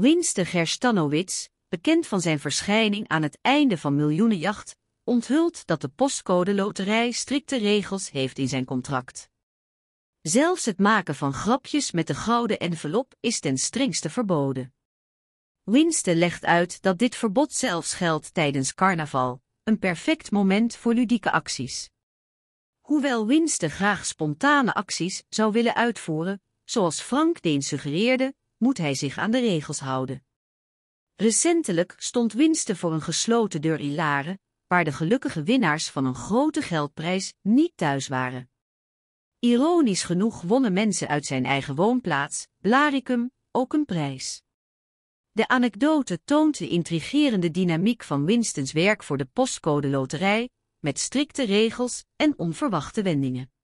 Winste Gerstanowitz, bekend van zijn verschijning aan het einde van Miljoenenjacht, onthult dat de postcode loterij strikte regels heeft in zijn contract. Zelfs het maken van grapjes met de gouden envelop is ten strengste verboden. Winste legt uit dat dit verbod zelfs geldt tijdens carnaval, een perfect moment voor ludieke acties. Hoewel Winste graag spontane acties zou willen uitvoeren, zoals Frank Deen suggereerde, moet hij zich aan de regels houden. Recentelijk stond Winsten voor een gesloten deur Ilare, waar de gelukkige winnaars van een grote geldprijs niet thuis waren. Ironisch genoeg wonnen mensen uit zijn eigen woonplaats, Blaricum, ook een prijs. De anekdote toont de intrigerende dynamiek van Winstons werk voor de postcode loterij, met strikte regels en onverwachte wendingen.